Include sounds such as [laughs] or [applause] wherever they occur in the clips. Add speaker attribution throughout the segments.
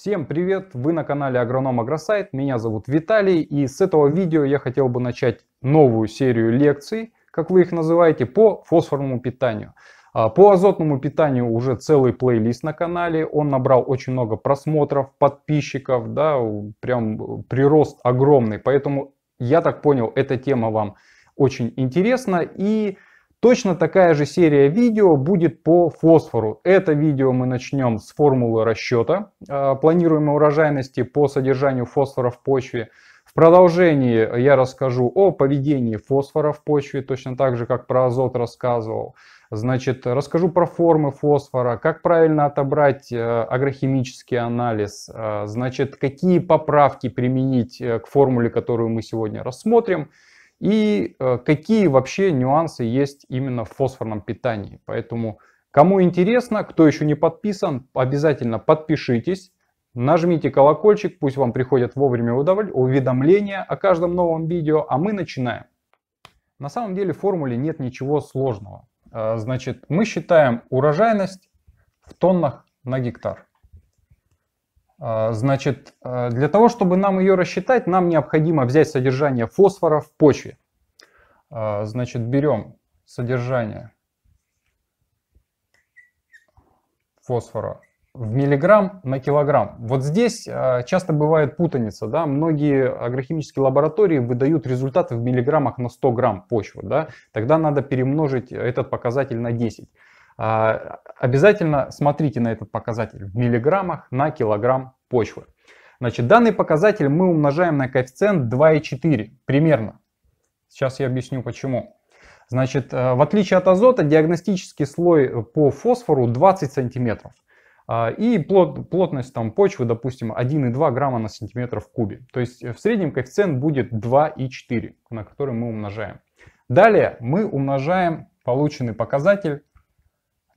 Speaker 1: Всем привет! Вы на канале Агроном Агросайт, меня зовут Виталий и с этого видео я хотел бы начать новую серию лекций, как вы их называете, по фосфорному питанию. А, по азотному питанию уже целый плейлист на канале, он набрал очень много просмотров, подписчиков, да, прям прирост огромный, поэтому я так понял, эта тема вам очень интересна и Точно такая же серия видео будет по фосфору. Это видео мы начнем с формулы расчета а, планируемой урожайности по содержанию фосфора в почве. В продолжении я расскажу о поведении фосфора в почве, точно так же, как про азот рассказывал. Значит, расскажу про формы фосфора, как правильно отобрать э, агрохимический анализ, э, значит, какие поправки применить э, к формуле, которую мы сегодня рассмотрим и э, какие вообще нюансы есть именно в фосфорном питании. Поэтому, кому интересно, кто еще не подписан, обязательно подпишитесь, нажмите колокольчик, пусть вам приходят вовремя уведомления о каждом новом видео, а мы начинаем. На самом деле в формуле нет ничего сложного. Э, значит, мы считаем урожайность в тоннах на гектар. А, значит, а, для того, чтобы нам ее рассчитать, нам необходимо взять содержание фосфора в почве. А, значит, берем содержание фосфора в миллиграмм на килограмм. Вот здесь часто бывает путаница. Да? Многие агрохимические лаборатории выдают результаты в миллиграммах на 100 грамм почвы. Да? Тогда надо перемножить этот показатель на 10. А, обязательно смотрите на этот показатель в миллиграммах на килограмм почвы. Значит, данный показатель мы умножаем на коэффициент 2,4 примерно. Сейчас я объясню почему. Значит, э, в отличие от азота, диагностический слой по фосфору 20 сантиметров. А, и плотность там, почвы, допустим, 1,2 грамма на сантиметр в кубе. То есть э, в среднем коэффициент будет 2,4, на который мы умножаем. Далее мы умножаем полученный показатель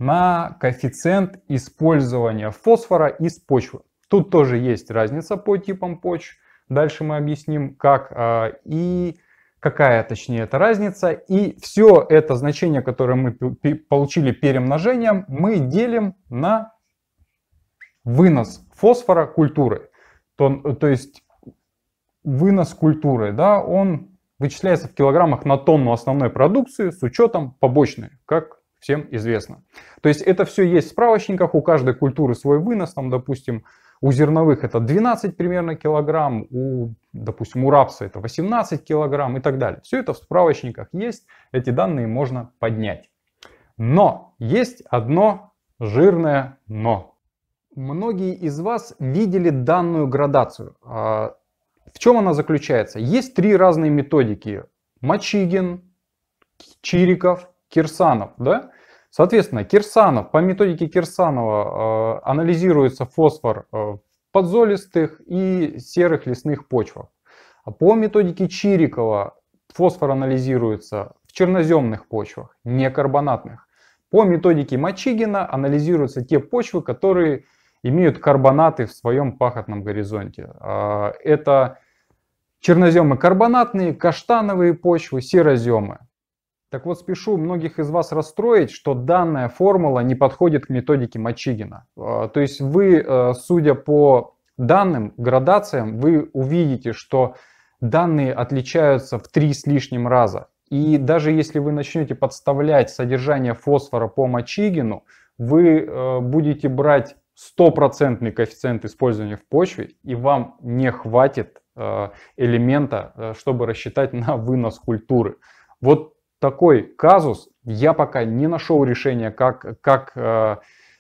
Speaker 1: на коэффициент использования фосфора из почвы. Тут тоже есть разница по типам почв. Дальше мы объясним, как а, и какая, точнее, эта разница. И все это значение, которое мы получили перемножением, мы делим на вынос фосфора культуры. То, то есть вынос культуры, да, он вычисляется в килограммах на тонну основной продукции с учетом побочной, как всем известно. То есть это все есть в справочниках, у каждой культуры свой вынос, там, допустим, у зерновых это 12 примерно килограмм, у, допустим, у рапса это 18 килограмм и так далее. Все это в справочниках есть, эти данные можно поднять. Но есть одно жирное но. Многие из вас видели данную градацию. А, в чем она заключается? Есть три разные методики. Мачигин, Чириков Кирсанов, да? Соответственно, Кирсанов, по методике Кирсанова э, анализируется фосфор э, в подзолистых и серых лесных почвах. По методике Чирикова фосфор анализируется в черноземных почвах, некарбонатных. По методике Мачигина анализируются те почвы, которые имеют карбонаты в своем пахотном горизонте. Э, это черноземы карбонатные, каштановые почвы, сероземы. Так вот, спешу многих из вас расстроить, что данная формула не подходит к методике Мачигина. А, то есть вы, э, судя по данным, градациям, вы увидите, что данные отличаются в три с лишним раза. И даже если вы начнете подставлять содержание фосфора по Мачигину, вы э, будете брать стопроцентный коэффициент использования в почве, и вам не хватит э, элемента, чтобы рассчитать на вынос культуры. Вот такой казус. Я пока не нашел решения, как, как э,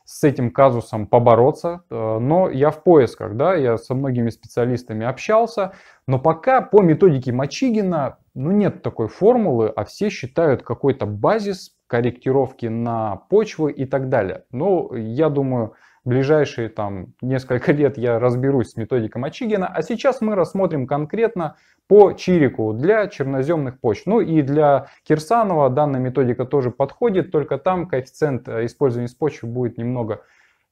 Speaker 1: с этим казусом побороться, э, но я в поисках, да, я со многими специалистами общался, но пока по методике Мачигина, ну, нет такой формулы, а все считают какой-то базис корректировки на почвы и так далее. Ну, я думаю, ближайшие там несколько [laughs] лет я разберусь с методикой Мачигина, а сейчас мы рассмотрим конкретно по Чирику для черноземных почв. Ну и для Кирсанова данная методика тоже подходит, только там коэффициент э, использования из почвы будет немного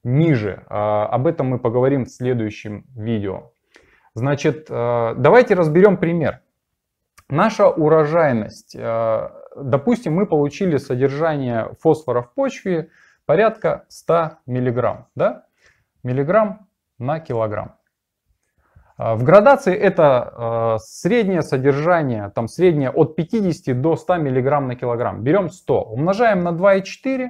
Speaker 1: ниже. А, об этом мы поговорим в следующем видео. Значит, э, давайте разберем пример. Наша урожайность. Э, допустим, мы получили содержание фосфора в почве порядка 100 миллиграмм, да? миллиграмм на килограмм. А, в градации это а, среднее содержание, там среднее от 50 до 100 миллиграмм на килограмм. Берем 100, умножаем на 2,4,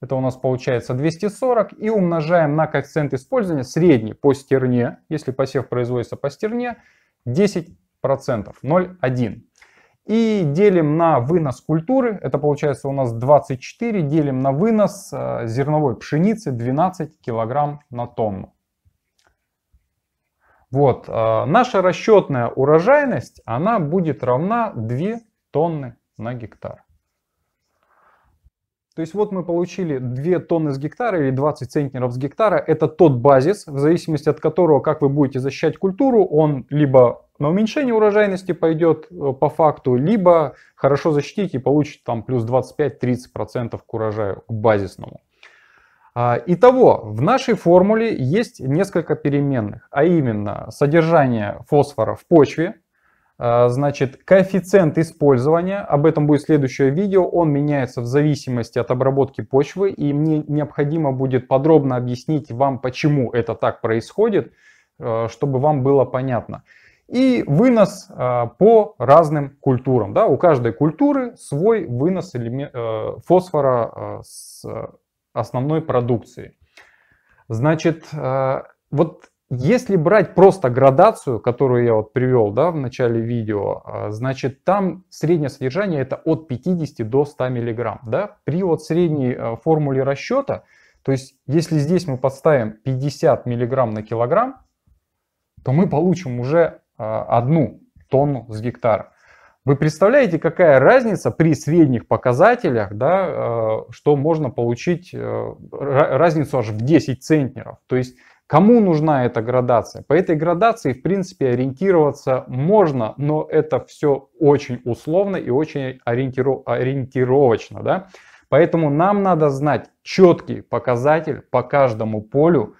Speaker 1: это у нас получается 240, и умножаем на коэффициент использования средний по стерне, если посев производится по стерне, 10%, 0,1. И делим на вынос культуры, это получается у нас 24, делим на вынос э, зерновой пшеницы 12 килограмм на тонну. Вот, э, наша расчетная урожайность, она будет равна 2 тонны на гектар. То есть вот мы получили 2 тонны с гектара или 20 центнеров с гектара. Это тот базис, в зависимости от которого, как вы будете защищать культуру, он либо на уменьшение урожайности пойдет э, по факту, либо хорошо защитить и получить там плюс 25-30% к урожаю, к базисному. А, итого, в нашей формуле есть несколько переменных, а именно содержание фосфора в почве, а, значит, коэффициент использования, об этом будет следующее видео, он меняется в зависимости от обработки почвы, и мне необходимо будет подробно объяснить вам, почему это так происходит, э, чтобы вам было понятно и вынос а, по разным культурам. Да? У каждой культуры свой вынос э, фосфора э, с основной продукции. Значит, э, вот если брать просто градацию, которую я вот привел да, в начале видео, значит, там среднее содержание это от 50 до 100 мг. Да? При вот средней формуле расчета, то есть если здесь мы подставим 50 мг на килограмм, то мы получим уже а, одну тонну с гектара. Вы представляете, какая разница при средних показателях, да, а, что можно получить, э, разницу аж в 10 центнеров. То есть кому нужна эта градация? По этой градации, в принципе, ориентироваться можно, но это все очень условно и очень ориентиров... ориентировочно. Да? Поэтому нам надо знать четкий показатель по каждому полю,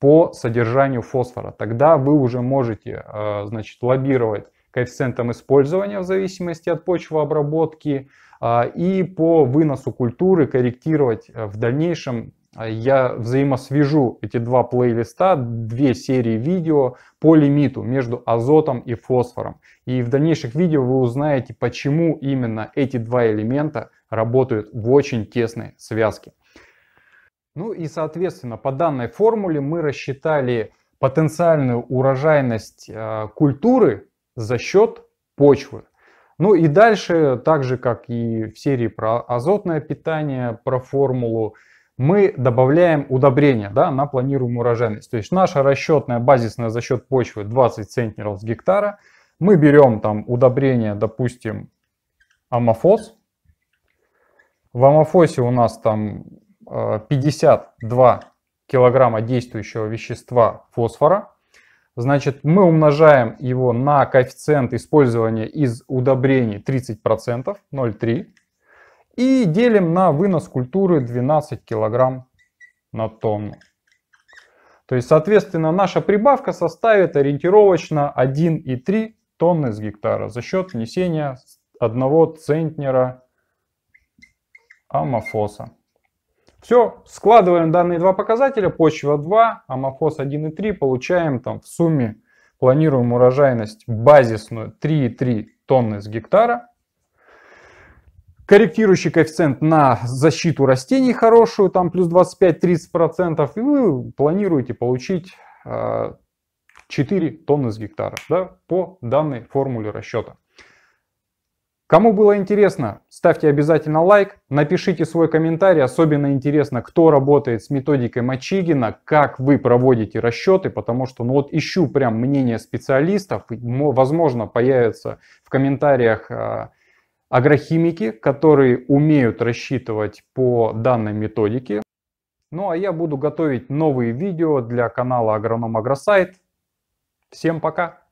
Speaker 1: по содержанию фосфора. Тогда вы уже можете э, значит, лоббировать коэффициентом использования в зависимости от почвообработки э, и по выносу культуры корректировать э, в дальнейшем. Я взаимосвяжу эти два плейлиста, две серии видео по лимиту между азотом и фосфором. И в дальнейших видео вы узнаете, почему именно эти два элемента работают в очень тесной связке. Ну и, соответственно, по данной формуле мы рассчитали потенциальную урожайность э, культуры за счет почвы. Ну и дальше, так же как и в серии про азотное питание, про формулу, мы добавляем удобрения да, на планируемую урожайность. То есть наша расчетная базисная за счет почвы 20 центнеров с гектара. Мы берем там удобрение, допустим, амофос. В амофосе у нас там 52 э, килограмма действующего вещества фосфора. Значит, мы умножаем его на коэффициент использования из удобрений 30%, 0,3. И делим на вынос культуры 12 килограмм на тонну. То есть, соответственно, наша прибавка составит ориентировочно 1,3 тонны с гектара за счет внесения 1 центнера аммофоса. Все, складываем данные два показателя, почва 2, амофос 1,3, получаем там в сумме, планируем урожайность базисную 3,3 тонны с гектара. Корректирующий коэффициент на защиту растений хорошую, там плюс 25-30%, и вы планируете получить 4 э, тонны с гектара да, по данной формуле расчета. Кому было интересно, ставьте обязательно лайк, напишите свой комментарий. Особенно интересно, кто работает с методикой Мачигина, как вы проводите расчеты, потому что ну вот ищу прям мнение специалистов. Возможно, появятся в комментариях а, агрохимики, которые умеют рассчитывать по данной методике. Ну а я буду готовить новые видео для канала Агроном Агросайт. Всем пока!